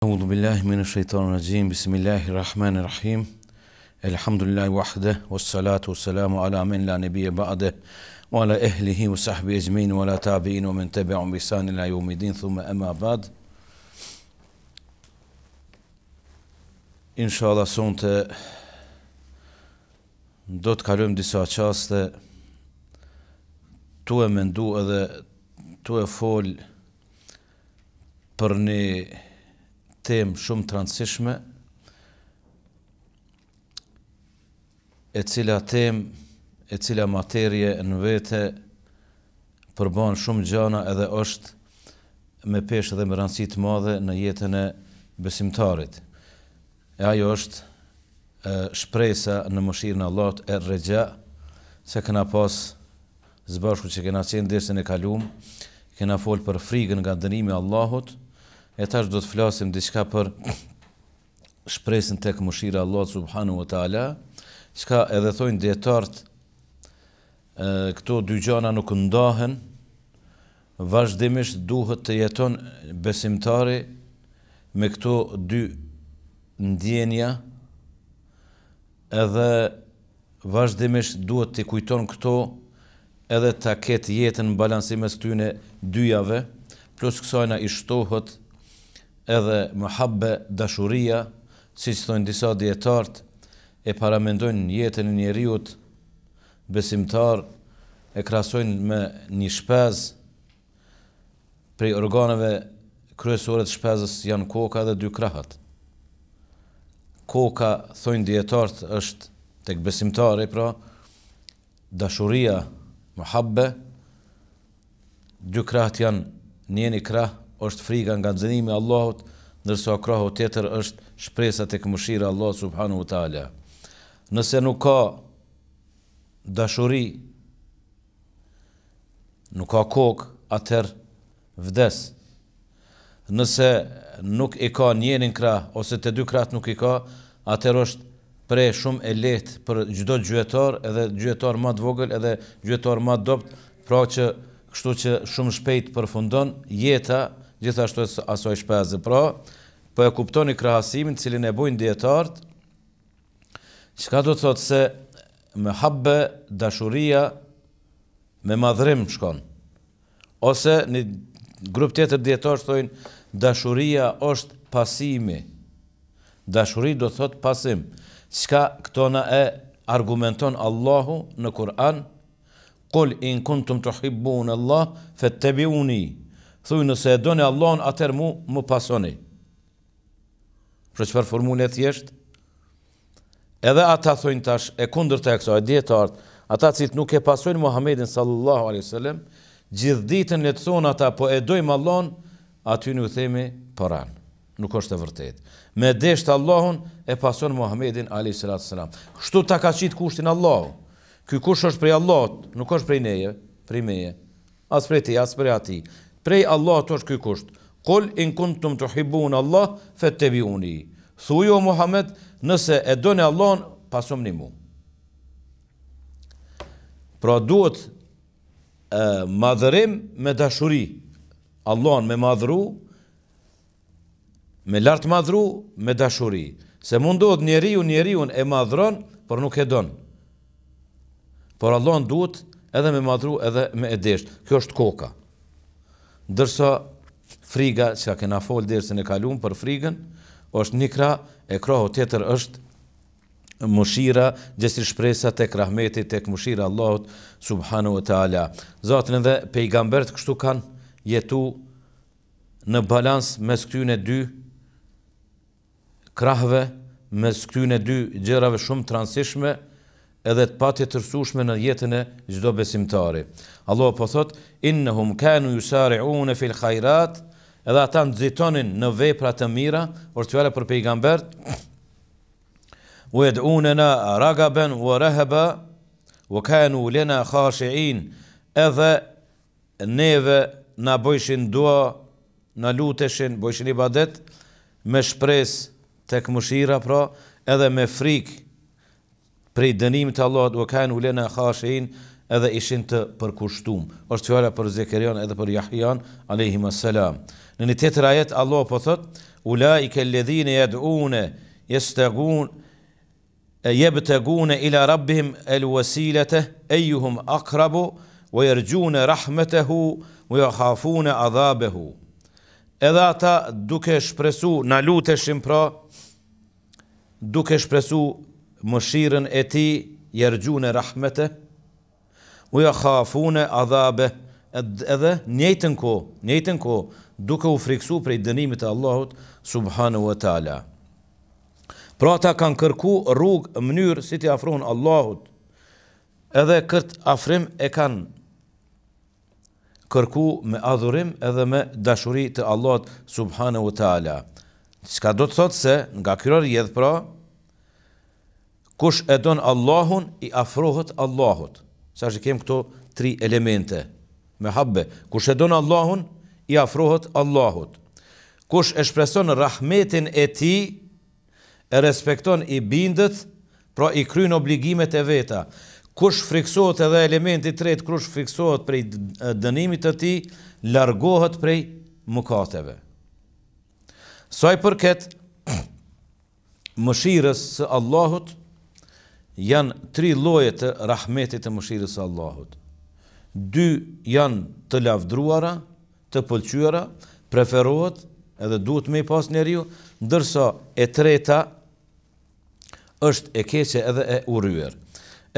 Audhu billahi min shaitan rajim, bismillahi Elhamdulillahi rrahim, elhamdullahi wahde, wa salatu wa salamu ala min la nebije ba'de, wa ala ehlihi wa sahbi ezmin, wa ala tabi'in, wa min tebe'u bisani ila ju midin, thume ema bad. Inshallah son të do të kalujem disa qaste, tu e mendu edhe tu e fol për një temë shumë të rëndësishme, e cila temë, e cila materje në vete përban shumë gjana edhe është me peshë dhe më rëndësit madhe në jetën e besimtarit. E ajo është shpresa në mëshirë në allot e regja, se këna pasë zbashku që këna qenë dhe se në kalumë, këna folë për frigën nga dënimi Allahot, E tash do të flasim diçka për shpresën tek mushira Allah subhanahu wa taala, çka edhe thojnë dietart këto dy gjëna nuk ndahen. Vazhdimisht duhet të jeton besimtari me këto dy ndjenja edhe vazhdimisht duhet të kujton këto edhe ta ketë jetën në balansim mes këtyre dyjave plus kësaj na i shtohet edhe muhabbe dashuria, si që thonë disa djetartë, e paramendojnë jetën e njeriut besimtar, e krasojnë me një shpez, prej organeve kryesore të shpezës janë koka dhe dy krahat. Koka, thonë djetartë, është tek besimtari, pra, dashuria, muhabbe, dy krahat janë njeni krahë, është frika nga xhenimi i Allahut ndërsa krahu tjetër është shpresa tek mëshira e Allahut subhanahu wa taala. Nëse nuk ka dashuri, nuk ka kokë, atëherë vdes. Nëse nuk i ka njërin krah ose të dy kraht nuk i ka, atëherë është pre shumë e lehtë për çdo gjyhetor, edhe gjyhetor më të vogël, edhe gjyhetor më dobët, pra që kështu që shumë shpejt përfundon jeta gjithashtu asoj shpezi. Pra, po e kuptoni krahasimin cilin e bujnë dietart çka do të thotë se me habbe dashuria me madhrim shkon, ose një grup tjetër djetarë shtojnë dashuria është pasimi, dashuri do thotë pasim, çka këto na e argumenton Allahu në Kur'an, kul in kuntum të hibbu në Allah, fe të Thuj nëse e do Allahun, Allahon, atër mu më pasoni. Për që farë formule e thjesht? Edhe ata thujnë tash, e kundër të ekso, e djetartë, ata cit nuk e pasojnë Muhammedin sallallahu a.s. Gjithë ditën e të thonë ata, po e dojmë Allahun, aty një themi paranë nuk është e vërtet. Me deshtë Allahun e pason Muhamedit Ali sallallahu alaihi wasallam. Kështu ta ka qitë kushtin Allahu. Ky kush është prej Allahut, nuk është prej neje, prej meje. As prej ti, as prej ati prej Allah të është këj kusht, kol in kuntum të hibu në Allah, fe të bi uni. Thujo Muhammed, nëse e do në Allah, pasum një mu. Pra duhet madhërim me dashuri, Allah me madhru, me lartë madhru, me dashuri. Se mundot njeri unë njeri unë e madhron, por nuk e në. Por Allah duhet edhe me madhru edhe me edesht. Kjo është koka. Dërso friga që ka kena folë dhe se në kalum për frigën, është një kra, e kraho tjetër është mushira, gjësi shpresa të krahmetit të këmushira Allahot, subhanu e tala. Zatën dhe pejgambert kështu kanë jetu në balans me së këtyn e dy krahve, me së këtyn e dy gjërave shumë transishme, edhe të patje të rësushme në jetën e gjdo besimtari. Allah po thot, inë hum kanu ju sari unë e fil kajrat, edhe ata në zitonin në vepra të mira, për të fjale për pejgambert, u edhe unë e na ragaben, u rëheba, u kanu u lena khashe edhe neve na bojshin dua, na luteshin, bojshin i badet, me shpres të këmushira pra, edhe me frikë, prej dënimit të Allahut u kanë ulena khashin edhe ishin të përkushtum. Është fjala për Zekerion edhe për Jahian alayhi salam. Në një tjetër ajet Allah po thot: Ulaika alladhina yad'un yastagun yabtagun ila rabbihim alwasilata ayyuhum aqrabu wa yarjun rahmatahu wa yakhafun adhabahu. Edhe ata duke shpresu, na luteshin pra duke shpresu mëshirën e ti jërgjune rahmete, ja khafune adhabe, edhe njëtën ko, njëtën ko, duke u friksu prej dënimit e Allahut subhanu e tala. Pra ta kanë kërku rrugë mënyrë si ti afrohen Allahut, edhe kërt afrim e kanë kërku me adhurim edhe me dashuri të Allahut subhanu e tala. Qëka do të thotë se nga kërër jedhë pra, kush e don Allahun i afrohet Allahut. Sa që kem këto tri elemente. Me habbe, kush e don Allahun i afrohet Allahut. Kush e shpreson rahmetin e ti, e respekton i bindët, pra i kryn obligimet e veta. Kush friksohet edhe elementi tretë, kush friksohet prej dënimit të ti, largohet prej mëkateve. Saj përket, mëshirës së Allahut, janë tri lloje të rahmetit të mëshirës së Allahut. Dy janë të lavdruara, të pëlqyera, preferohet edhe duhet më pas njeriu, ndërsa e treta është e keqe edhe e urryer.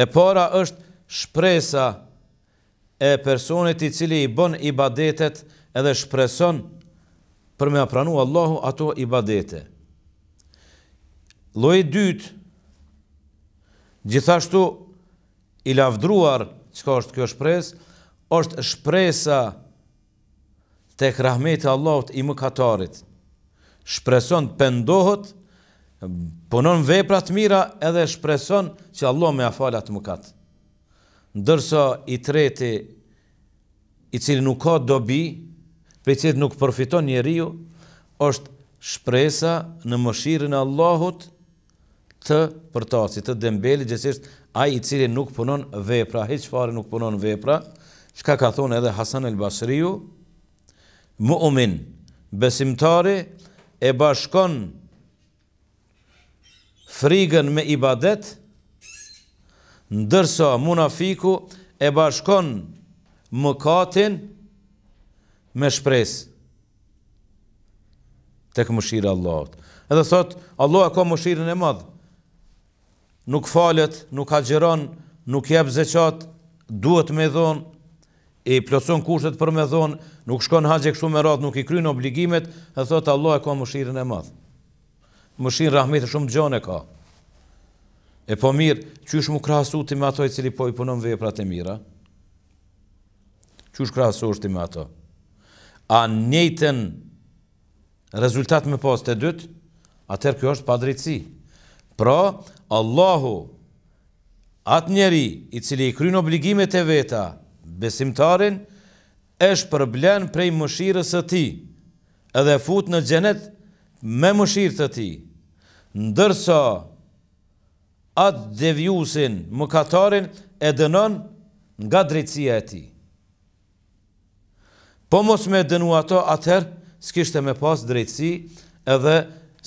E para është shpresa e personit i cili i bën ibadetet edhe shpreson për me apranu Allahu ato ibadete. Lojë dytë Gjithashtu i lavdruar, çka është kjo shpresë, është shpresa tek rahmeti i Allahut i mëkatarit. Shpreson pëndohët, pendohet, punon vepra të mira edhe shpreson që Allah me afalat mëkat. Ndërsa i treti i cili nuk ka dobi, për cilët nuk përfiton njeriu, është shpresa në mëshirën e Allahut, të përtasit, të dembelit, gjësisht ai i cili nuk punon vepra, heç fare nuk punon vepra, që ka thonë edhe Hasan el Basriju, mu umin, besimtari e bashkon frigën me ibadet, ndërsa munafiku e bashkon më katin me shpres të këmëshirë Allahot. Edhe thotë, Allah e ka mëshirën e madhë, nuk falet, nuk agjeron, nuk jep zeqat, duhet me dhon, i plocon kushtet për me dhon, nuk shkon haqe kështu me ratë, nuk i krynë obligimet, dhe thot Allah e ka mëshirën e madhë. Mëshirën rahmetë shumë gjone ka. E po mirë, që është mu krasu të me i cili po i punon veprat e mira? Që është krasu është të me ato? A njëten rezultat me pas të dytë, atër kjo është padritësi. Në Pra, Allahu, atë njeri i cili i krynë obligimet e veta, besimtarin, është përblen prej mëshirës e ti, edhe fut në gjenet me mëshirë të ti, ndërsa atë devjusin, mëkatarin, e dënon nga drejtësia e ti. Po mos me dënu ato atëherë, s'kishte me pas drejtësi edhe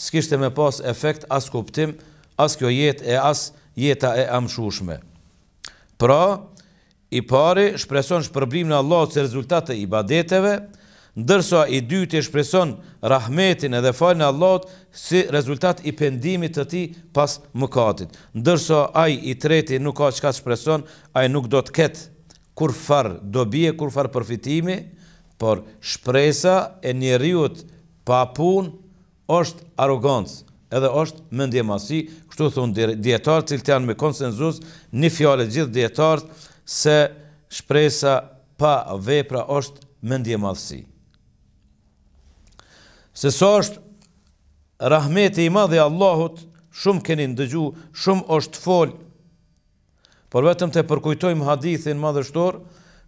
s'kishte me pas efekt as kuptim nështë as kjo jetë e as jeta e amshushme. Pra, i pari shpreson shpërblim në Allah se rezultate i badeteve, ndërsa i dyti shpreson rahmetin edhe falë në Allah si rezultat i pendimit të ti pas mëkatit. Ndërsa aj i treti nuk ka qka shpreson, aj nuk do të ketë kur do bie kur përfitimi, por shpresa e njeriut pa punë është arrogancë, edhe është mendjemasi, Kështu thon cilë të janë me konsenzus, në fjalë gjithë dietarët se shpresa pa vepra është mendje madhësi. Se sa është rahmeti i madh i Allahut, shumë keni ndëgju, shumë është fol. Por vetëm të përkujtojmë hadithin madhështor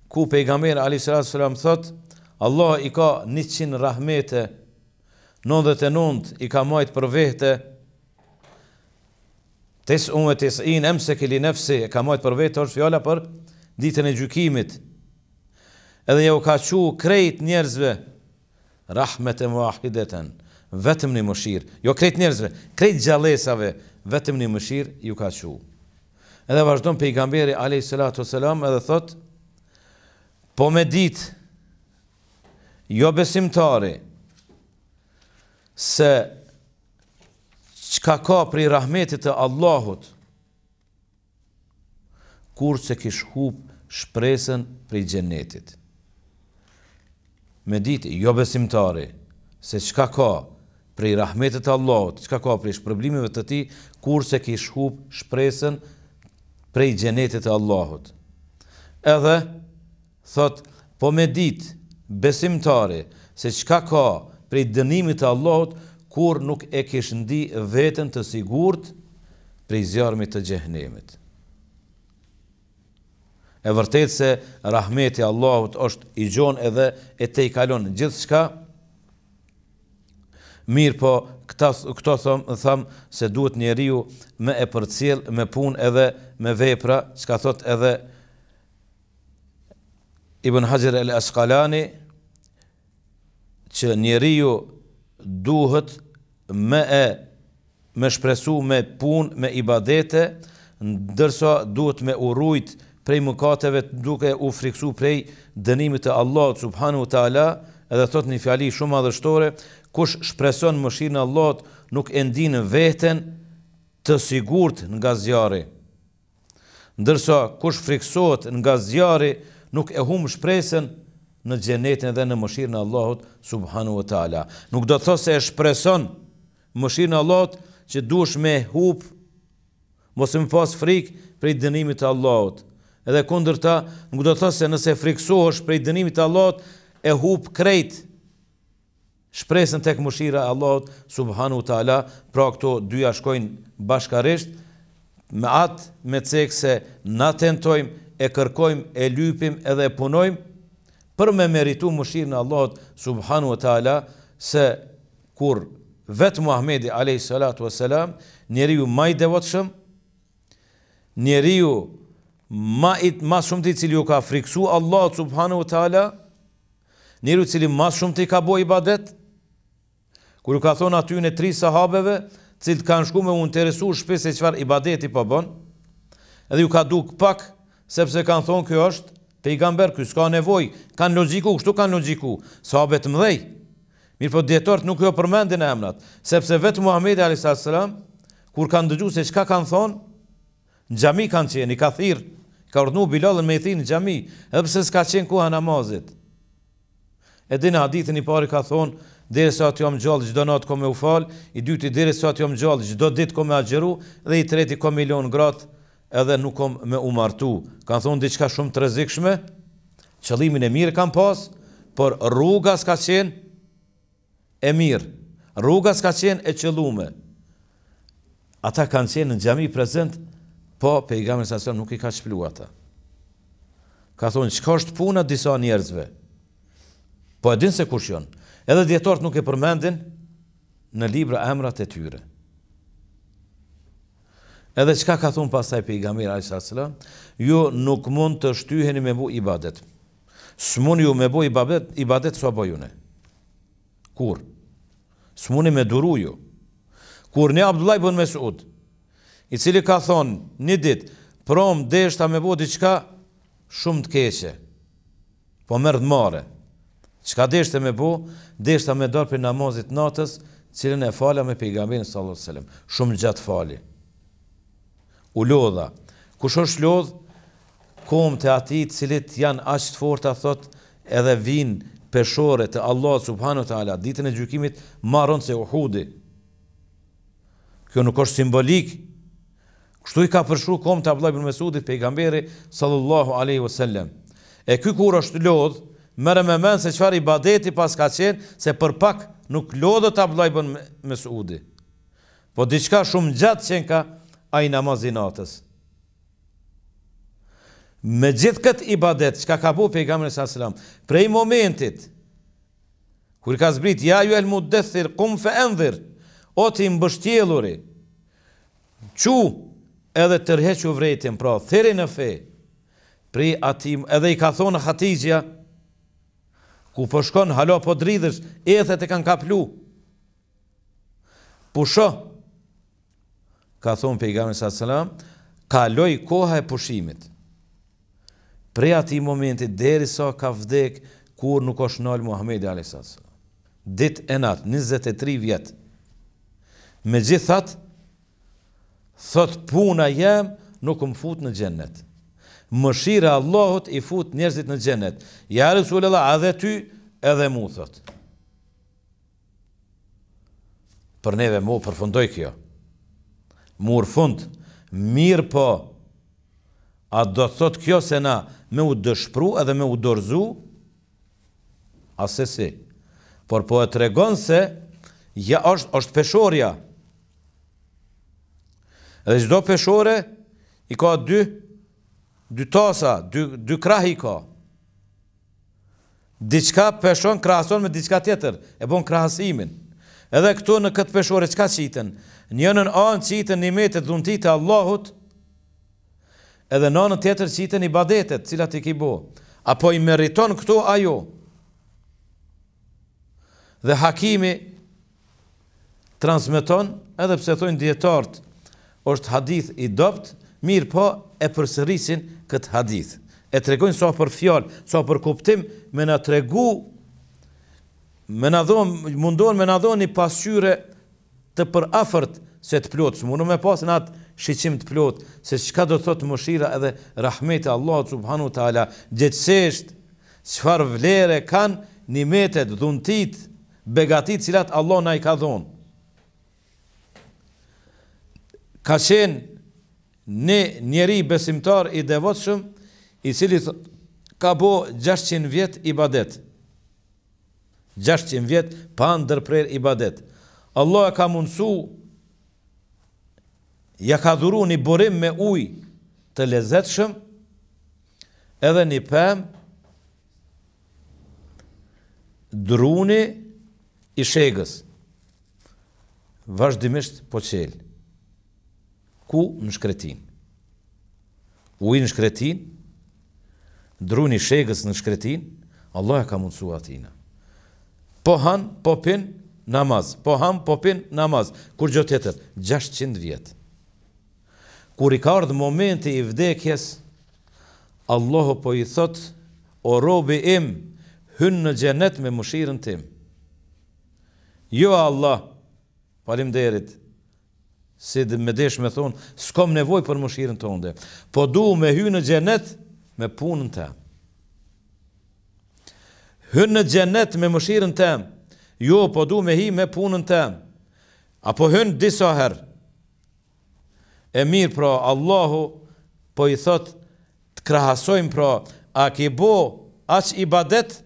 ku pejgamberi Ali sallallahu thot, Allah i ka 100 rahmete, 99 i ka marrë për vete, tes unë e tes inë, emse kili nefse, e ka mojtë për vetë, është fjala për ditën e gjykimit. Edhe jo ka që krejt njerëzve, rahmet e muahideten, vetëm një mëshirë, jo krejt njerëzve, krejt gjalesave, vetëm një mëshirë, ju ka që. Edhe vazhdojmë pe i gamberi, a.s. edhe thotë, po me ditë, jo besimtari, se qka ka pri rahmetit të Allahut, kur se kish hup shpresen pri gjenetit. Me ditë, jo besimtari, se qka ka pri rahmetit të Allahut, qka ka pri shpërblimive të ti, kur se kish hup shpresen pri gjenetit të Allahut. Edhe, thot, po me ditë, besimtari, se qka ka pri dënimit të Allahut, kur nuk e kesh ndi vetën të sigurt prej zjarëmi të gjehnemit. E vërtet se rahmeti Allahut është i gjon edhe e te i kalon gjithë shka, mirë po këta, këto thëmë thëm, se duhet njeriu me e për cilë, me pun edhe me vepra, që ka thot edhe Ibn e le Asqalani, që njeriu duhet me e me shpresu me pun me ibadete ndërsa duhet me urrit prej mëkateve duke u friksu prej dënimit të Allah subhanu të ala edhe thot një fjali shumë adhështore kush shpreson mëshirë në Allah nuk endin veten të sigurt nga zjarë ndërsa kush friksot nga zjarë nuk e hum shpresen në gjenetën dhe në mëshirë në Allahot, subhanu vëtala. Nuk do të thosë e shpreson mëshirë në Allahot që dush me hup, mos më pas frikë prej dënimit të Allahot. Edhe kundër ta, nuk do të thosë se nëse friksohësh prej dënimit të Allahot, e hup krejt shpresën tek mëshira e Allahot, subhanu ta'ala, pra këto dyja shkojnë bashkarisht, me atë me cekë se na tentojmë, e kërkojmë, e lypim edhe e punojmë, për me meritu mëshirë në Allahot, subhanu ta'ala, se kur vetë Muhammedi a.s. njeri ju ma i devotëshëm, njeri ju ma, ma shumë ti cili ju ka friksu Allah subhanu ta'ala, njeri ju cili ma shumë ti ka bo i badet, kërë ka thonë aty në tri sahabeve, cilët kanë shku me u interesu shpes e qëfar i badet i pëbën, po edhe ju ka duk pak, sepse kanë thonë kjo është, pejgamber kjo s'ka nevoj, kanë logiku, kështu kanë logiku, sahabet mdhej, Mirë po djetarët nuk jo përmendin e emnat, sepse vetë Muhammedi a.s. kur kanë dëgju se qka kanë thonë, në gjami kanë qenë, i ka thirë, ka ordnu Bilalën me i thinë në gjami, edhe pëse s'ka qenë kuha namazit. E dhe në hadithin i pari ka thonë, dhere sa të jam gjallë, gjdo natë kom e u falë, i dyti dhere sa të jam gjallë, gjdo ditë kom e a dhe i treti kom milion gratë, edhe nuk kom me umartu. Kanë thonë diqka shumë të rezikshme, qëlimin e mirë kanë pasë, por rruga s'ka qenë, e mirë, rruga s'ka qenë e qëllume. Ata kanë qenë në gjami prezent, po pe i e nuk i ka qëplu ata. Ka thonë, qëka është puna disa njerëzve? Po e dinë se kur shionë. Edhe djetartë nuk e përmendin në libra emrat e tyre. Edhe qka ka thunë pasaj pe i gamë e sasëm, ju nuk mund të shtyheni me bu i badet. Së mund ju me bu i badet, i badetë së abojune. Kurë? Së mundi me duru ju. Kur një Abdullah ibn Mesud, i cili ka thonë një dit, prom deshta me bo diqka, shumë të keqe, po mërdë mare. Qka deshte me bo, deshta me dorë për namazit natës, cilin e falja me pejgambin sallatë sëlem. Shumë gjatë fali. U lodha. Kush është lodhë, kom të ati cilit janë fortë, forta, thot, edhe vinë, peshore të Allah subhanu të ala, ditën e gjykimit marën se uhudi. Kjo nuk është simbolik. Kështu i ka përshru kom të Abdullah ibn Mesudit, pejgamberi sallallahu aleyhi vësallem. E ky kur është lodhë, mërë me menë se qëfar i badeti pas ka qenë, se për pak nuk lodhë të Abdullah ibn Mesudit. Po diçka shumë gjatë qenë ka a i namazinatës me gjithë këtë ibadet, që ka ka bu pejgamberi sa selam, prej momentit, kër ka zbrit, ja ju el mudethir, kum fe endhir, o ti mbështjeluri, që edhe tërheqë u vrejtim, pra, thiri në fe, prej ati, edhe i ka thonë hatizja, ku përshkon, po halo, po dridhës, e dhe të kanë kaplu, pusho, ka thonë pejgamberi sa selam, kaloj koha e pushimit, prej ati momentit deri sa ka vdek kur nuk është nëllë Muhammedi a.s. Dit e natë, 23 vjetë. Me gjithat, thot puna jem nuk më fut në gjennet. shira Allahot i fut njerëzit në gjennet. Ja Resulela, adhe ty, edhe mu, thot. Për neve mu, përfundoj kjo. Mur fund, mirë po, a do thot kjo se na me u dëshpru edhe me u dorzu, asesi. Por po e tregon se ja është, është peshorja. Edhe çdo peshore i ka dy, dy tasa, dy, dy krahi ka. Diçka peshon krahason me diçka tjetër, e bon krahasimin. Edhe këtu në këtë peshore, qka qiten? Njënën anë qiten një metet dhuntit e Allahut, edhe në tjetër qitën i badetet, cilat i ki bo, apo i meriton këto ajo, dhe hakimi transmiton, edhe pse thujnë djetart, është hadith i dopt, mirë po e përsërisin këtë hadith, e tregojnë sa për fjallë, sa për kuptim, me në tregu, me në dhonë, mundon me në dhonë një pasyre të për afert, se të plotës, mundon me pasin atë, shqicim të plot, se qka do thotë mëshira edhe rahmeti Allah subhanu tala, gjithësht, qfar vlere kanë nimetet, dhuntit, begatit cilat Allah na i ka dhonë. Ka qenë në njeri besimtar i devotëshëm, i cili ka bo 600 vjet i badet. 600 vjet pa ndërprer i badet. Allah e ka mundësu ja ka dhuru një burim me uj të lezetëshëm, edhe një pëm, druni i shegës, vazhdimisht po qelë, ku në shkretin. Uj në shkretin, druni i shegës në shkretin, Allah ka mundësu atina. Po han, po pin, namaz. Po han, po pin, namaz. Kur gjotetet? 600 vjetë. Kur i ka momenti i vdekjes, Allahu po i thot: "O robi im, hyn në xhenet me mëshirën tim." Jo Allah, faleminderit. Si dhe me desh me thonë, s'kom nevoj për mëshirën shirën të onde, po du me hy në gjenet me punën të. Hyn në gjenet me mëshirën shirën të, jo po du me hi me punën të, apo hyn disa herë, E mirë pra Allahu po i thot të krahasojmë pra a ki bo aq i badet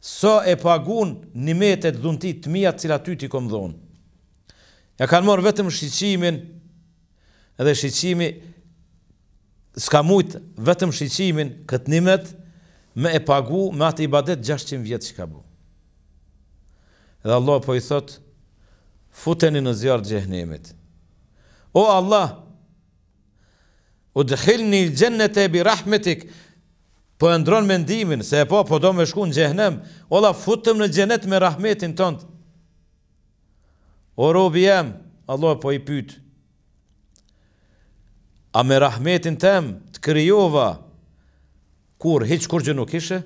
so e pagun një metet dhuntit të mija cila ty ti kom dhonë. Ja kanë morë vetëm shqicimin edhe shqicimi s'ka mujtë vetëm shqicimin këtë nimet me e pagu me atë i badet 600 vjetë që ka bu. Edhe Allah po i thot futeni në zjarë gjehnimit. O Allah, u dëkhil një gjennet e bi rahmetik, po e ndronë mendimin, se e po, po do me shku në gjehnem, o Allah, futëm në gjennet me rahmetin tënd. O robi jam, Allah po i pytë, a me rahmetin tem të kryova, kur, hiqë kur gjë nuk ishe?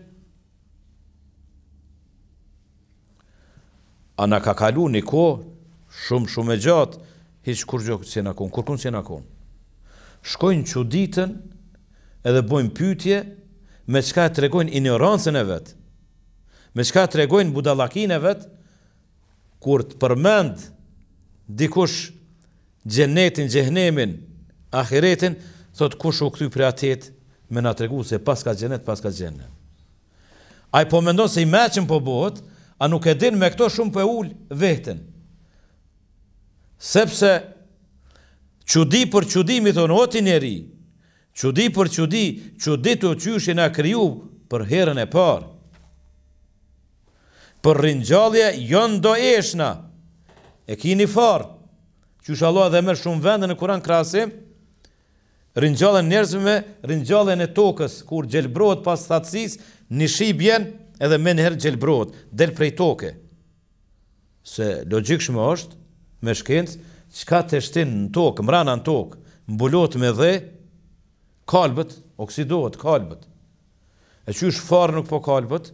A në ka kalu një ko, shumë shumë e gjatë, Hiç kur gjok si na kon, kurkun si na kon. Shkojnë çuditën edhe bojnë pytje me çka e tregojnë ignorancën e vet. Me çka e tregojnë budallakinë e vet kur të përmend dikush xhenetin, xhehenemin, ahiretin, thot kush u kthy për atë me na tregu se pas ka xhenet, pas ka xhenë. Ai po mendon se i mëçim po bëhet, a nuk e din me këto shumë po ul veten sepse qudi për qudi mi thonë oti njeri, qudi për qudi, qudi të i na kryu për herën e parë, për rinjallje jën do eshna, e kini farë, që shaloha dhe merë shumë vende në kuran krasim, rinjallën njerëzme me rinjallën e tokës, kur gjelbrot pas thatsis, një shibjen edhe me herë gjelbrot, del prej toke. Se logikshme është, me shkencë, që ka të shtinë në tokë, më rana në tokë, më me dhe, kalbët, oksidohet, kalbët. E që është farë nuk po kalbët,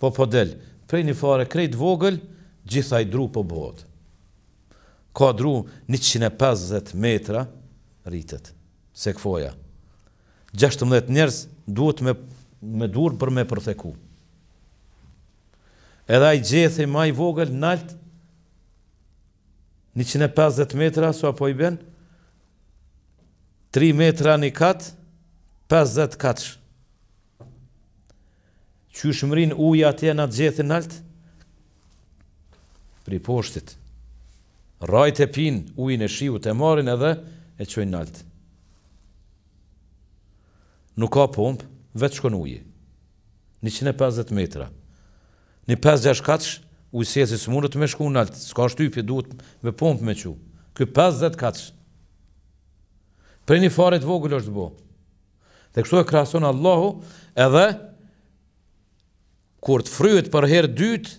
po po delë. Prej një farë, krejt vogël, gjitha i dru po bëhët. Ka dru 150 metra rritët, se këfoja. 16 njerës duhet me, me durë për me përtheku. Edhe a i gjethë i maj vogël, naltë, 150 metra, apo i ben? 3 metra një kat, 50 katsh. Që shmërin uja atje në gjithë në altë? Pri poshtit. Rajt e pin, ujnë e shiu të marin edhe e qojnë në altë. Nuk ka pompë, vetë shkon ujë. 150 metra. Një 5-6 katsh, ujësjesi së të me shku në altë, s'ka shtypje, duhet me pompë me që. Ky 50 kaqë. për një farit vogël është bo. Dhe kështu e krason Allahu edhe kur të fryet për herë dytë,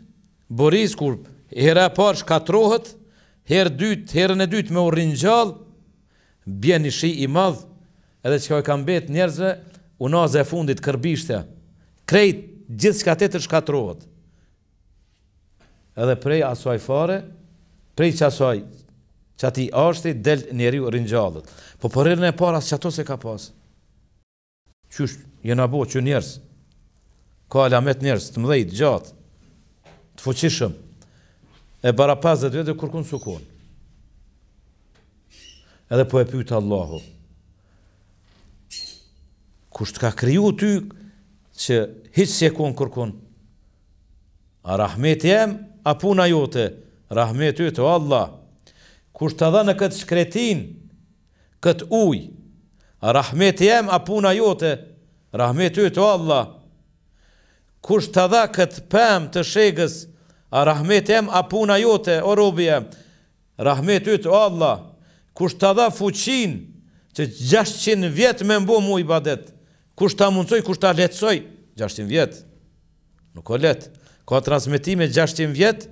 Boris, kur herë e parë shkatrohet, herë dytë, herën e dytë me u gjallë, bje shi i madhë, edhe që ka e njerëzve, unaza e fundit kërbishtja, krejt gjithë shkatetër shkatrohet edhe prej asaj fare, prej që asoj, që ati ashti, del njeri u rinjallët. Po përrejnë po e para, që ato se ka pas. Qush, jena bo, që njerës, ka alamet njerës, të mdhejt, gjatë, të fuqishëm, e bara pas dhe dhe kërkun së konë. Edhe po e pyta Allahu, kusht ka kriju ty, që hiqës se konë kërkun, a rahmet jemë, a puna jote, rahmet ju të Allah. Kusht të dha në këtë shkretin, këtë uj, a rahmet jem, a puna jote, rahmet ju të Allah. Kusht të dha këtë pëm të shegës, a rahmet jem, a puna jote, o robje, rahmet ju të Allah. Kusht të dha fuqin, që 600 vjetë me mbu mu i badet, kusht të amuncoj, kusht të letsoj, 600 vjetë, nuk o letë ka transmitime 600 vjetë,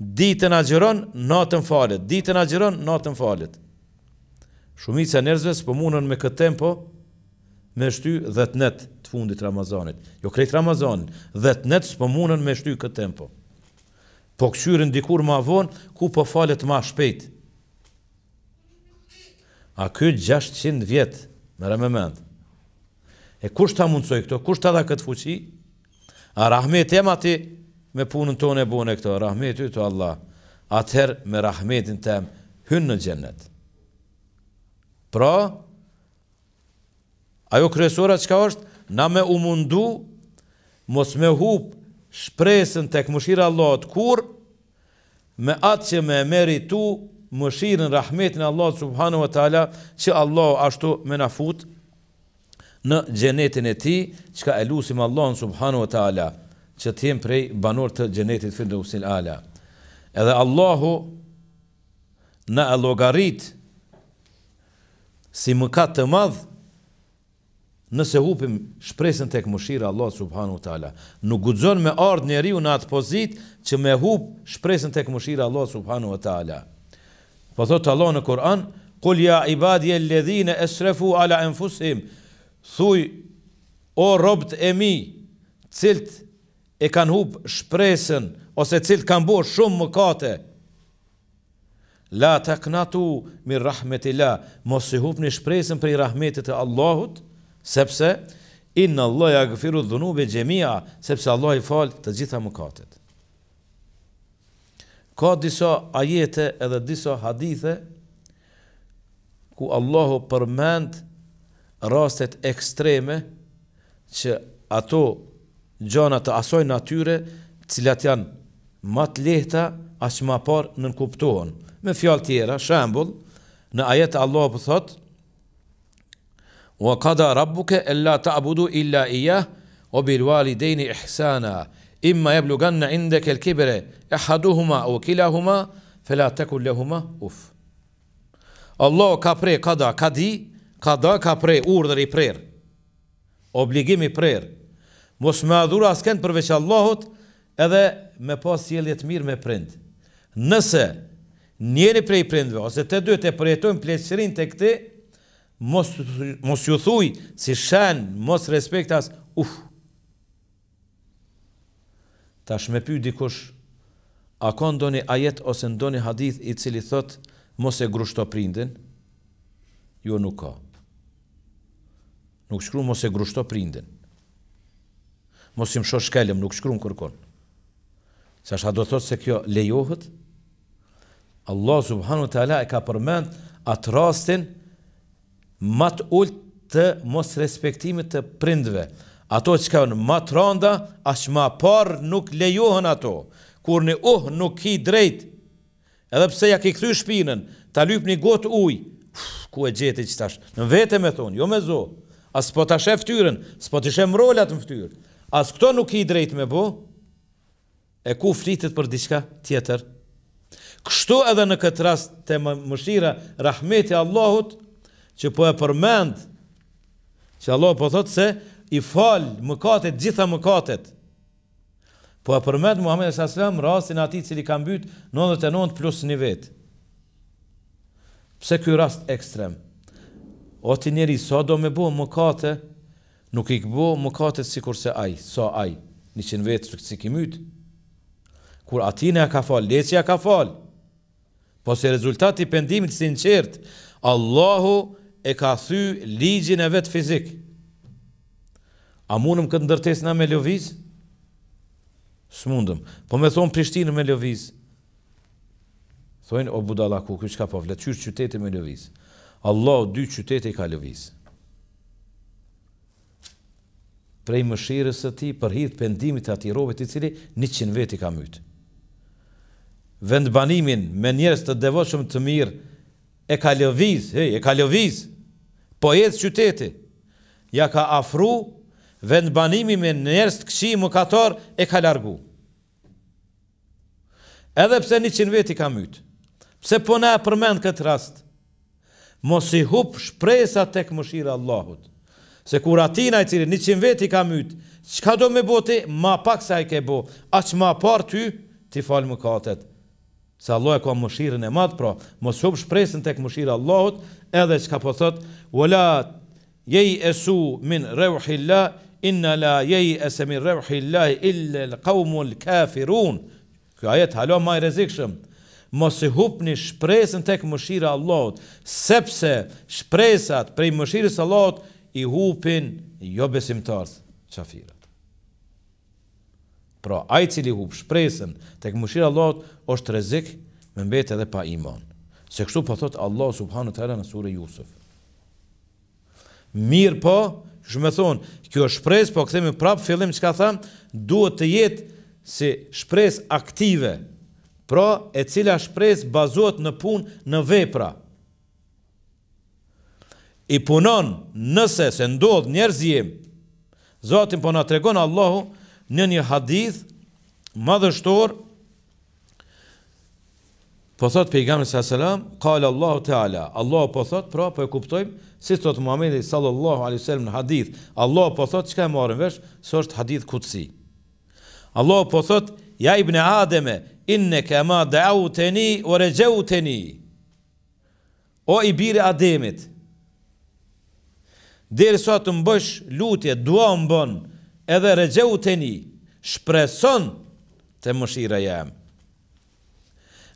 ditën agjeron, natën falet, ditën agjeron, natën falet. Shumica njerëzve s'po pëmunën me këtë tempo, me shty dhe të netë të fundit Ramazanit. Jo krejt Ramazanit, dhe të netë së me shty këtë tempo. Po këqyrën dikur ma vonë, ku po falet ma shpejt. A këtë 600 vjetë, me rememendë. E kush ta mundsoj këto, kush ta dha këtë fuqi? A rahmet e ma ti me punën tonë e bune këto, rahmet ju të Allah, atëherë me rahmetin tem hynë në gjennet. Pra, ajo kresora që ka është, na me umundu, mos me hup shpresën të këmëshirë të kur, me atë që me meritu mëshirën rahmetin Allahot subhanu wa ta'ala, që Allah ashtu me na futë, në xhenetin e tij, çka e lutim Allahun subhanahu wa taala, që të jem prej banor të xhenetit fundusil ala. Edhe Allahu na e si mëkat të madh nëse hupim shpresën tek këmëshira Allah subhanahu wa taala. Nuk guxon me ardh njeriu në atë pozit, që me hup shpresën tek këmëshira Allah subhanahu wa taala. Po thotë Allah në Kur'an ja ibadje ledhine esrefu ala enfusim, Thuj, o robët e mi, cilt e kanë hubë shpresën, ose cilt kanë bërë shumë më kate, la të knatu mi rahmet i la, mos i hubë një shpresën për i rahmetit e Allahut, sepse, inë Allah ja gëfiru dhunu be gjemia sepse Allah i falë të gjitha më kate. Ka disa ajete edhe disa hadithe, ku Allahu përmendë, rastet ekstreme që ato gjona të asoj natyre cilat janë mat lehta as më parë nën kuptohen me fjalë tjera shembull në ajet Allah po thot wa qada rabbuka alla ta'budu illa iyyah wa bil walidayni ihsana imma yablughanna indaka al-kibra ahaduhuma aw kilahuma fala takul lahumu uf Allah ka pre qada qadi ka da ka prej, urdhër i prej, obligimi prer, mos me adhura asken përveç Allahot, edhe me pas jeljet mirë me prind. Nëse njeri prej prindve, ose të dy të përjetojnë pleqërin të këti, mos, mos ju thuj si shen, mos respektas, uff, Ta shme pyj dikush, a ka ndoni ajet ose ndoni hadith i cili thot, mos e grushto prindin? Jo nuk ka nuk shkru mos e grushto prindin. Mos i mësho shkelem, nuk shkru në kërkon. Se është do thotë se kjo lejohët, Allah subhanu të ala e ka përmend atë rastin matë ullë të mos respektimit të prindve. Ato që ka në matë randa, ashtë ma parë nuk lejohën ato, kur në uhë nuk ki drejt, edhe pse ja ki këthy shpinën, ta lypë një gotë ujë, ku e gjeti që tash, në vete me thonë, jo me zohë, as po të ashe ftyrën, as po të ishe mrollat në ftyrën, as këto nuk i drejt me bo, e ku flitet për diçka tjetër. Kështu edhe në këtë rast të mëshira rahmeti Allahut, që po e përmend, që Allah po thotë se i falë mëkatet, gjitha mëkatet, po e përmend Muhammed S.A.S. rastin ati cili kam bytë 99 plus një vetë. Pse kjo rast ekstremë? O ti njeri, sa do me bo më kate, nuk i këbo më kate si kurse aj, sa aj, një qenë vetë që kësi ki Kur atine a ka falë, leqja ka falë, po se rezultat i pendimit si në qertë, Allahu e ka thy ligjin e vetë fizikë. A mundëm këtë ndërtes nga me lëviz? Së mundëm. Po me thonë Prishtinë me lëviz. Thojnë, o budala ku, kështë ka po vletë, qështë qytetë me lëviz o dy qytete i ka lëviz. Prej mëshirës së ti, për hithë pendimit të ati rovet i cili, një qënë i ka mytë. Vendbanimin me njerës të devoshëm të mirë, e ka lëviz, hej, e ka lëviz, po jetë qytete, ja ka afru, vendbanimi me njerës të këshi më e ka largu. Edhe pse një qënë i ka mytë. Pse po ne e përmend këtë rastë, mos i hup shpresa tek mëshira Allahut. Se kur atina i cili një qim veti ka myt, qka do me boti, ma pak sa i ke bo, as ma par ty, ti falë më katet. Se Allah e ka mëshirën e madh, pra, mos hup shpresën tek mëshira Allahut, edhe qka po thot, wala jej esu min revhilla, inna la jej esemi revhilla, ille lë kafirun, Kjo ajet halon ma i rezikshëm, mos e hupni shpresën tek mëshira e Allahut, sepse shpresat prej mëshirës së Allahut i hupin jo besimtarët çafirat. Por ai cili hup shpresën tek mëshira e Allahut është rrezik me mbetë edhe pa iman. Se kështu po thotë Allah subhanahu wa taala në sure Yusuf. Mirë po, ju më thon, kjo është shpresë, po kthemi prapë, fillim çka tham, duhet të jetë si shpresë aktive, pra e cila shpres bazuat në pun në vepra. I punon nëse se ndodh njerëzim, Zotin po në tregon Allahu në një hadith madhështor, po thot pejgamberi sa selam, qala Allahu Teala, Allahu po thot, pra po e kuptojmë, si thot Muhamedi sallallahu alaihi wasallam në hadith, Allahu po thot çka e marën vesh, se është hadith kutsi. Allahu po thot, Ja i bëne ademe, inne ke ma dëau të ni, o regjau të ni. O i bire ademit. Dere sa të mbësh lutje, dua mbon, edhe regjau të ni, shpreson të mëshira jam.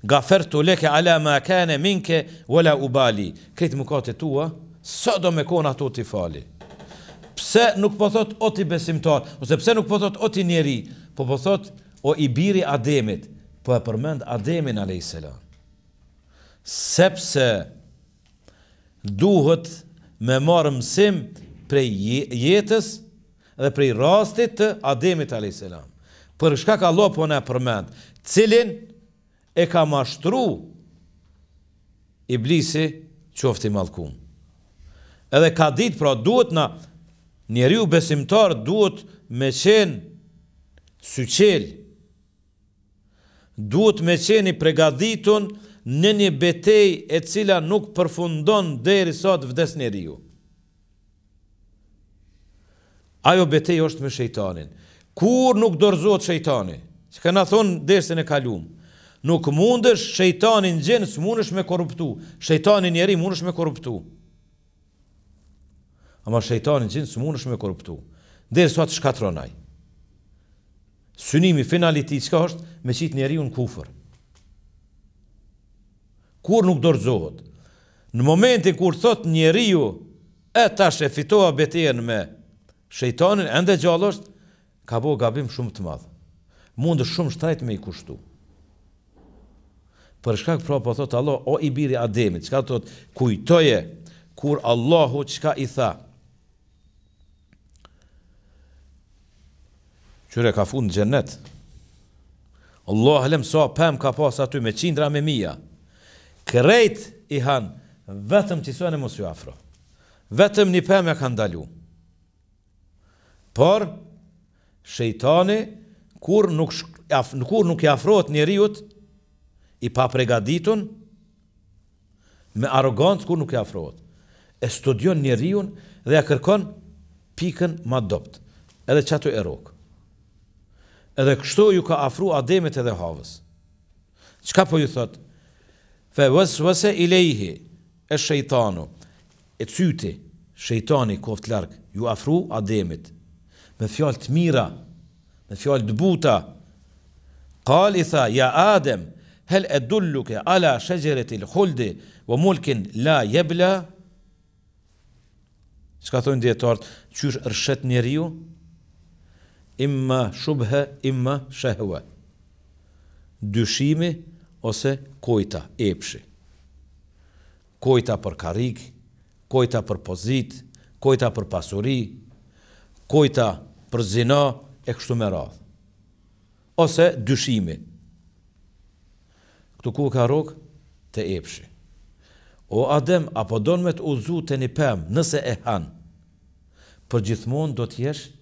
Ga leke ala ma kene minke, wala u bali. Këtë mukate tua, sa do me kona të të fali. Pse nuk po thot o ti besimtar, ose pse nuk po thot o ti njeri, po po thot njeri, o i biri Ademit, po e përmend Ademin a.s. Sepse duhet me marë mësim prej jetës dhe prej rastit të Ademit a.s. Për shka ka lo po ne përmend, cilin e ka mashtru iblisi qofti malkum. Edhe ka dit, pra duhet na njeri u besimtar duhet me qenë syqelë, duhet me qeni pregaditun në një betej e cila nuk përfundon deri i risat vdes një riu. Ajo betej është me shejtanin. Kur nuk dorëzot shejtani? Që ka në thonë dhe kalumë. Nuk mundesh shejtanin në gjenës mundësh me korruptu. Shejtani njeri mundësh me korruptu. Ama shejtani në gjenës mundësh me korruptu. Deri i risat shkatronaj. shkatronaj. Synimi finaliti, i çka është me qitë njeriu në kufër. Kur nuk dorëzohet. Në momentin kur thot njeriu e tash e fitoha betejën me shejtanin ende gjallosh ka bo gabim shumë të madh. Mundë shumë shtrejt me i kushtu. Për shkak pra po thot Allah o i biri Ademit, çka thot kujtoje kur Allahu çka i tha, qëre ka fund gjennet. Allah halem sa so, pëm ka pas aty me cindra me mija. Kërejt i han, vetëm që sënë e mos ju afro. Vetëm një pëm e ka ndalu. Por, shejtani, kur nuk, af, kur nuk i afrot një riut, i pa pregaditun, me arogancë kur nuk i afrot. E studion një riun dhe ja kërkon pikën ma dopt. Edhe që e rokë edhe kështu ju ka afru ademit edhe havës. Qka po ju thot? Fe vësë vëse i lejhi e shëjtanu, e cyti, shëjtani koftë larkë, ju afru ademit, me fjallë të mira, me fjallë të buta, kal i tha, ja adem, hel e dulluke, ala shëgjeret il khuldi, vë mulkin la jebla, që ka thonë djetartë, qysh rëshet njeri ju, imma shubhe, imma shahua. Dyshimi ose kojta epshi. Kojta për karik, kojta për pozit, kojta për pasuri, kojta për zina e kështu me radhë. Ose dyshimi. Këtu ku ka rogë të epshi. O Adem, apo donë me të uzu të një pëmë, nëse e hanë, për gjithmonë do të jeshë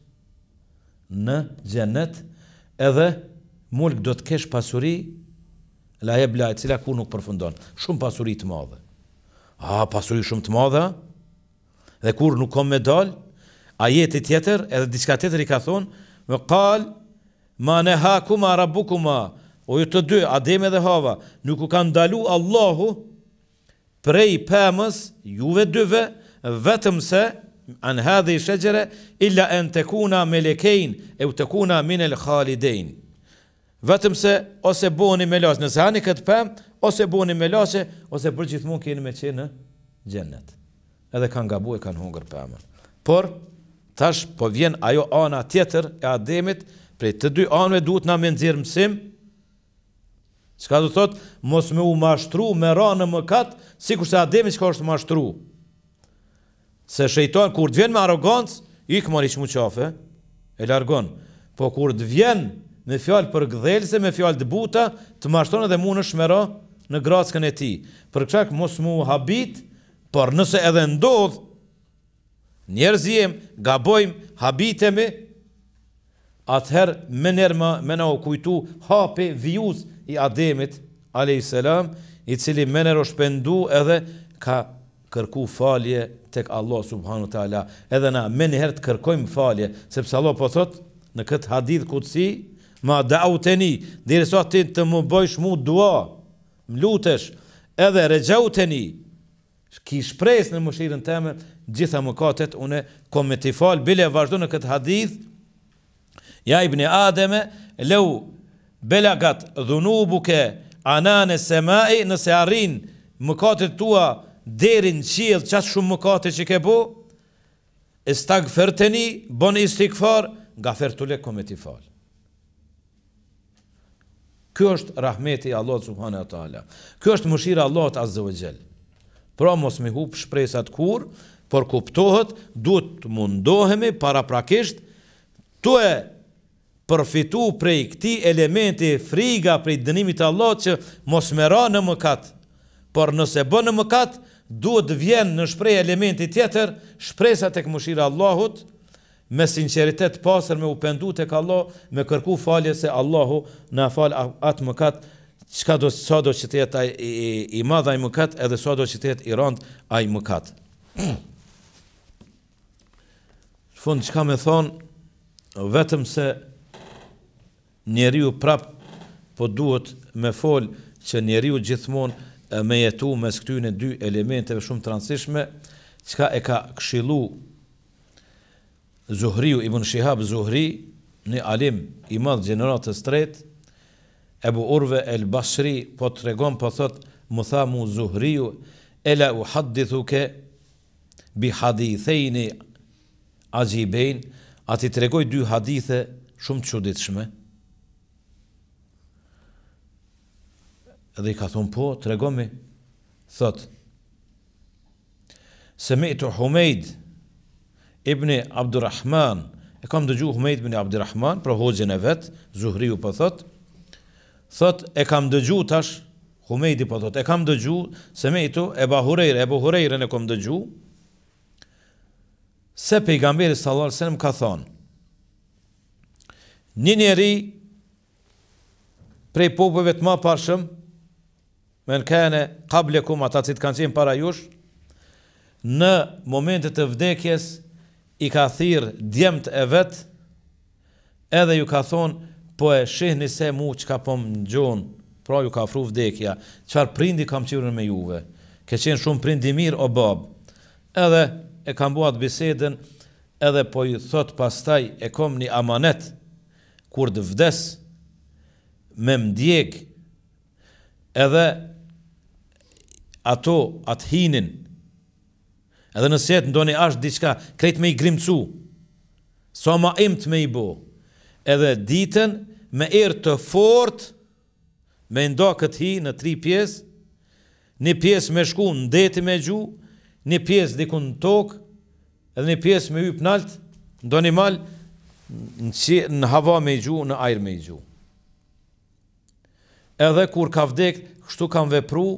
në gjennet edhe mulk do të kesh pasuri la ebla e cila ku nuk përfundon shumë pasuri të madhe a pasuri shumë të madhe dhe kur nuk kom me dal a jeti tjetër edhe diska tjetër i ka thon me kal ma ne ha ku ma rabu ma o ju të dy ademe dhe hava nuk u kanë dalu Allahu prej pemës juve dyve vetëm se an hadhi shëgjere, illa an takuna melekein aw takuna min al khalidain vetëm se ose boni me lasë nëse hani këtë pemë ose boni me lasë ose për gjithmonë keni me qenë në xhennet edhe kanë gabuar kanë hungur pemën por tash po vjen ajo ana tjetër e ademit prej të dy anëve duhet na më nxjerr mësim çka do thot mos me u mashtru me ra në mëkat sikur se ademi çka është mashtru Se shejton kur të vjen me arrogancë, ik mori shumë çafë, e largon. Po kur të vjen me fjalë për gdhëlse, me fjalë të buta, të mashton edhe mua në shmero në gracën e tij. Për çak mos mu habit, por nëse edhe ndodh njerëzim, gabojm habitemi, ather më nerma me na u kujtu hapi vjuz i Ademit alayhis i cili më nerosh pendu edhe ka kërku falje tek Allah subhanahu teala edhe na më të kërkojm falje sepse Allah po thot në kët hadith kutsi ma dauteni dhe sot ti të më bëjsh mu dua më lutesh edhe rejauteni ki shpres në mëshirën teme, gjitha më katet une kom me ti fal bile vazhdo në këtë hadith ja i bëni ademe lehu belagat dhunubuke anane semai nëse arrin më tua derin qiell qatë shumë më kate që ke bo, e stak fërteni, bëni istikfar, nga fërtule kome ti falë. Kjo është rahmeti Allah subhanë e tala. Kjo është mëshira Allah të azdëve gjelë. Pra mos me hupë shpresat kur, por kuptohet, duhet të mundohemi para prakisht, tu e përfitu prej këti elementi friga prej dënimit Allah që mos me ra në mëkat, por nëse bë në mëkat, duhet të vjen në shprej elementi tjetër, shpresat e këmushira Allahut, me sinceritet pasër, me upendut pendu të ka Allah, me kërku falje se Allahu në fal atë mëkat, qka do, sado do që të jetë i, i, i madha i mëkat, edhe sado do që të jetë i rand a i mëkat. Shfund, qka me thonë, vetëm se njeriu prap po duhet me fol që njeriu gjithmonë me jetu me së dy elementeve shumë të rëndësishme, qka e ka këshilu Zuhriju, i Shihab Zuhri, një alim i madhë gjeneratës të rejtë, e bu urve e lë bashri, po të regon, po thotë, më tha mu Zuhriju, e la u hadithu ke, bi hadithejni, a gjibejnë, a të regoj dy hadithe shumë të Edhe i ka thonë po, të regomi. Thot, se me të Humejt, ibni Abdurrahman, e kam dëgju Humejt ibni Abdurrahman, pro hozjën e vetë, zuhri ju po thot, thot, e kam dëgju tash, Humejti po thot, e kam dëgju, se me të e ba hurejre, e bo hurejre në kam dëgju, se pejgamberi sallar, se në ka thonë, një njeri, prej popëve të ma pashëm, men kene kablekum ata që kanë qenë para jush, në momentet të vdekjes i ka thirë djemët e vetë, edhe ju ka thonë, po e shihni se mu që ka pëmë po në gjonë, pra ju ka fru vdekja, qëfar prindi kam qyrën me juve, ke qenë shumë prindi mirë o babë, edhe e kam buat bisedën, edhe po i thot pastaj e kom një amanet, kur të vdes, me mdjek, edhe ato atë hinin edhe në setë ndoni ashtë diçka krejt me i grimcu sa so ma imt me i bo edhe ditën me erë të fort me ndo këtë hi në tri pjesë një pjesë me shku në deti me gju një pjesë diku në tokë edhe një pjesë me hypë naltë ndoni malë në, në hava me gju, në ajrë me gju edhe kur ka vdekë kështu kam vepru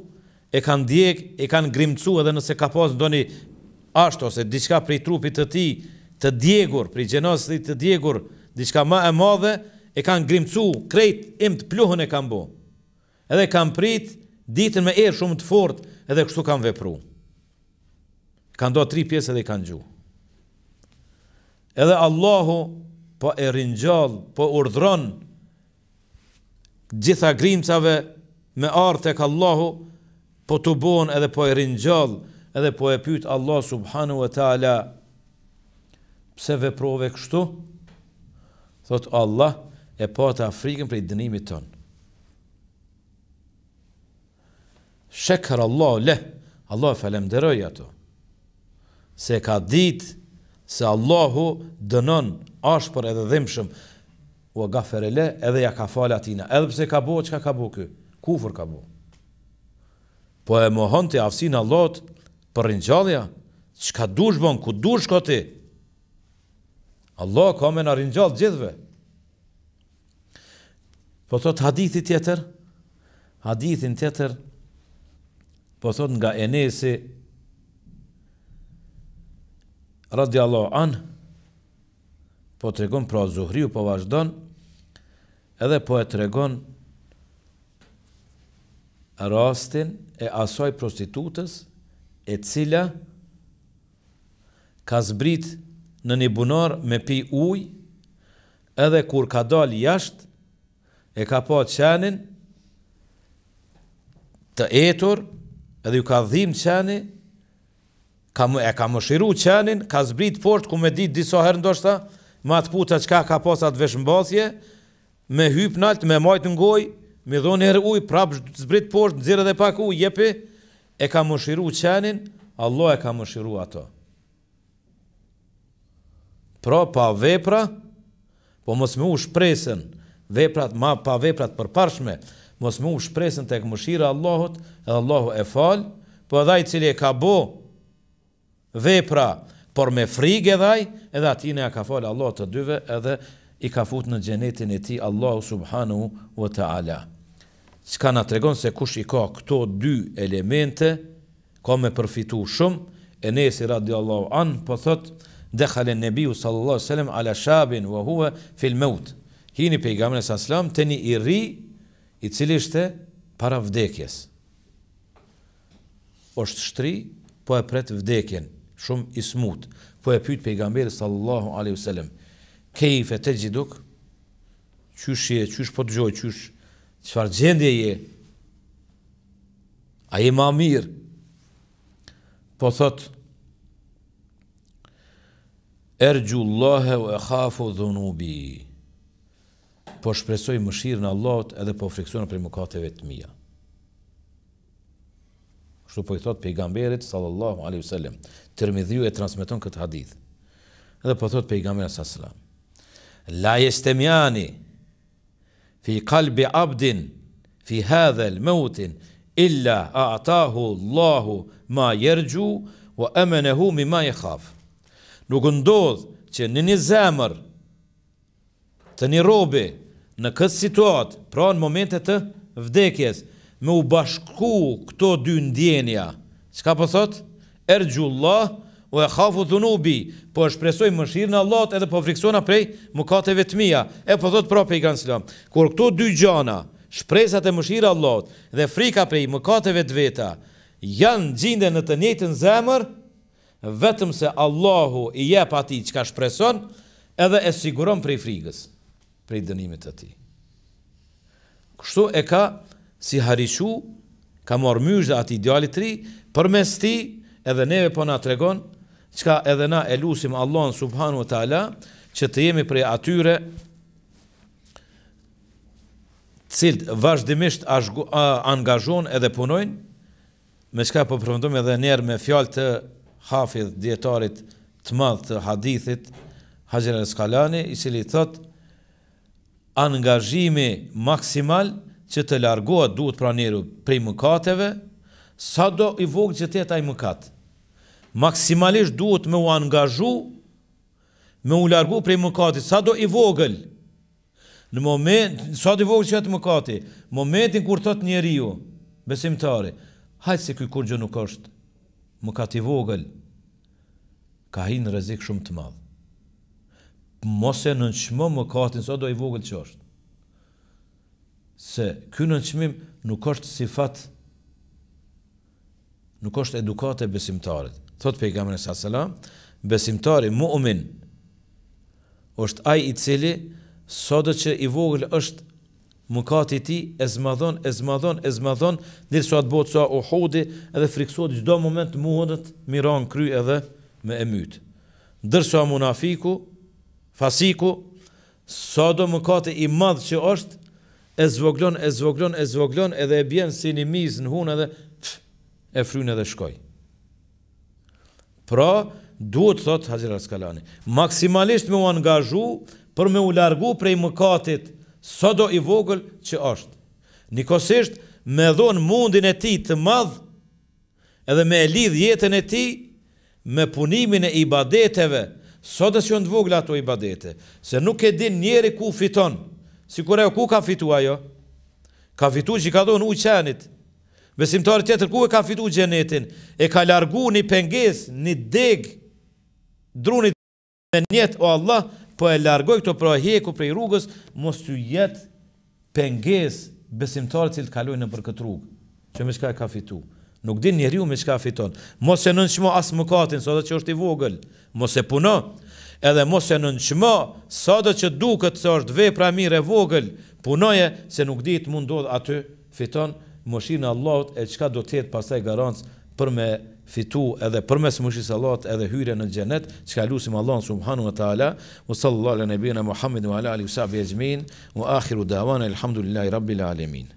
e kanë djek, e kanë grimcu edhe nëse ka pas ndoni ashtë ose diçka prej trupit të ti të djegur, prej gjenosit të djegur, diçka ma e madhe, e kanë grimcu krejt imt pluhën e kanë bo. Edhe kanë prit ditën me erë shumë të fort edhe kështu kanë vepru. Kanë do tri pjesë edhe kanë gjuhë. Edhe Allahu po e rinjallë, po urdhron gjitha grimcave me artë e ka Allahu, po të bon edhe po e rinjall, edhe po e pyt Allah subhanu wa ta'ala, pse veprove kështu? Thot Allah e po të afrikën për i dënimit ton. Shekër Allah, le, Allah falem dëroj ato, se ka dit se Allahu dënon ashpër edhe dhimshëm, u e gafere le, edhe ja ka falatina, edhe pse ka bo, që ka ka bo kë, kufur ka Kufur ka bo po e mohon të afsin Allahot për rinjallja, që ka dush bon, ku dush ti, Allah ka me në rinjallë gjithve. Po thot hadithi tjetër, hadithin tjetër, po thot nga enesi, radi Allah anë, po të regon pra zuhriu po vazhdon, edhe po e të regon rastin e asoj prostitutës e cila ka zbrit në një bunar me pi uj edhe kur ka dal jasht e ka po qenin të etur edhe ju ka dhim qeni ka më, e ka më shiru qenin ka zbrit fort ku me dit diso herë ndoshta ma të puta qka ka posat veshmbathje me hyp nalt me majt në gojë Me dhonë herë uj, prapë zbrit poshtë, nëzirë dhe pak uj, jepi, e ka më shiru qenin, Allah e ka më shiru ato. Pra, pa vepra, po mos me u shpresën, veprat, ma pa veprat për mos me u shpresën të e këmë Allahot, edhe Allahu e falë, po edhe i cili e ka bo vepra, por me frigë edhe i, edhe ati në e ka falë Allahot të dyve, edhe i ka fut në gjenetin e ti, Allahu subhanu wa ta'ala që nga tregon se kush i ka këto dy elemente, ka me përfitu shumë, e nesi radiallahu anë, po thot, dhe khale nebiu sallallahu sallam, ala shabin, wa huve, fil meut, hini pejgamene sa slam, të një i ri, i cilishte, para vdekjes. O shtri, po e pret vdekjen, shumë i smut, po e pyt pejgamberi sallallahu alaihu sallam, kejfe të gjiduk, qysh je, qysh po të gjoj, qysh, qëfar gjendje je, a je ma mirë, po thot, ergjullohe u e khafu dhunubi, po shpresoj më shirë në Allahot edhe po friksu në primukateve të mija. Shtu po i thot pejgamberit, sallallahu alaihi sallam, tërmidhju e transmiton këtë hadith, edhe po thot pejgamberit, sallallahu alaihi sallam, la jeste mjani, fi kalbi abdin fi hadhel mëutin illa a atahu Allahu ma jergju wa emenehu mi ma i khaf nuk ndodh që në një zemër të një robi në këtë situat pra në momente të vdekjes me u bashku këto dy ndjenja që ka pëthot po ergju Allahu o e khafu dhunubi, po e shpresoj më shirë në allot, edhe po friksona prej mëkateve të mija, e po thotë prape i kanë Kur këto dy gjana, shpresat e më shirë Allah dhe frika prej mëkateve të veta, janë gjinde në të njëtën zemër, vetëm se Allahu i jep ati që ka shpreson, edhe e siguron prej frikës, prej dënimit të ti. Kështu e ka si harishu, ka marë myshë ati tri, për mes ti, edhe neve po nga tregon, qka edhe na e lusim Allahën subhanu ta'ala, që të jemi prej atyre cilë vazhdimisht angazhon edhe punojnë, me po përpërëndum edhe njerë me fjallë të hafidh djetarit të madhë të hadithit, Hajjera skalani i cili thot, angazhimi maksimal që të largohet duhet pra prej mëkateve, sa do i vogë që të mëkatë maksimalisht duhet me u angazhu, me u largu prej mëkatit, sa do i vogël, në moment, sa do i vogël që jetë mëkatit, në momentin kur tëtë njeri ju, besimtari, hajtë se kuj kur gjë nuk është, mëkat i vogël, ka hi në rezik shumë të madhë. Mose në në mëkatin, sa do i vogël që është. Se kuj në në nuk është si fatë, nuk është edukate besimtarit. Thot pejgamberi sallallahu alajhi wasallam, besimtari mu'min është ai i cili sado që i vogël është mëkati i tij e zmadhon, e zmadhon, e zmadhon, ndërsa atë bota sa Uhudi edhe friksohet çdo moment muhënët, miran kry edhe me e myt Ndërsa munafiku, fasiku, sado mëkati i madh që është e zvoglon, e zvoglon, e zvoglon edhe e bjen si një mizë në hunë edhe pff, e frynë edhe shkojë. Pra, duhet, thot Hazir Askalani, maksimalisht me u angazhu për me u largu prej mëkatit sado i vogël që është. Nikosisht me dhonë mundin e ti të madh edhe me lidh jetën e ti me punimin e ibadeteve sa do si vogla ato ibadete se nuk e din njeri ku fiton si kur e ku ka fitu ajo ka fitu që i ka dhonë u qenit besimtari tjetër ku e ka fitu gjenetin, e ka largu një penges, një deg, drunit me njet o Allah, po e largoj këto pra hjeku prej rrugës, mos të jetë penges besimtari cilë të kaluj në për këtë rrugë, që me shka e ka fitu. Nuk din njeri u me shka fiton. Mos e nënqmo asë më katin, sot dhe që është i vogël, mos e puno, edhe mos e nënqmo, sa dhe që duket se është vej pra mire vogël, punoje se nuk dit mundodh aty fiton mëshinë Allahut e qka do tjetë pasaj garancë për me fitu edhe për mes mëshinë Allot edhe hyre në xhenet, qka lusim Allon Subhanu wa Ta'ala më sallallahu Allah wa Nebina Muhammadu wa Ala al-Yusafi e Gjmin, më ahiru davane, Elhamdulillahi Rabbil Alemin.